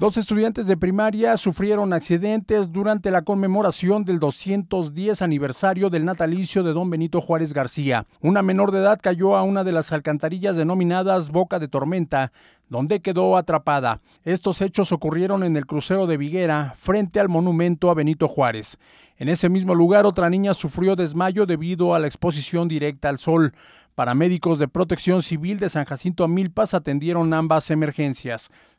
Dos estudiantes de primaria sufrieron accidentes durante la conmemoración del 210 aniversario del natalicio de don Benito Juárez García. Una menor de edad cayó a una de las alcantarillas denominadas Boca de Tormenta, donde quedó atrapada. Estos hechos ocurrieron en el crucero de Viguera, frente al monumento a Benito Juárez. En ese mismo lugar, otra niña sufrió desmayo debido a la exposición directa al sol. Paramédicos de Protección Civil de San Jacinto a Milpas atendieron ambas emergencias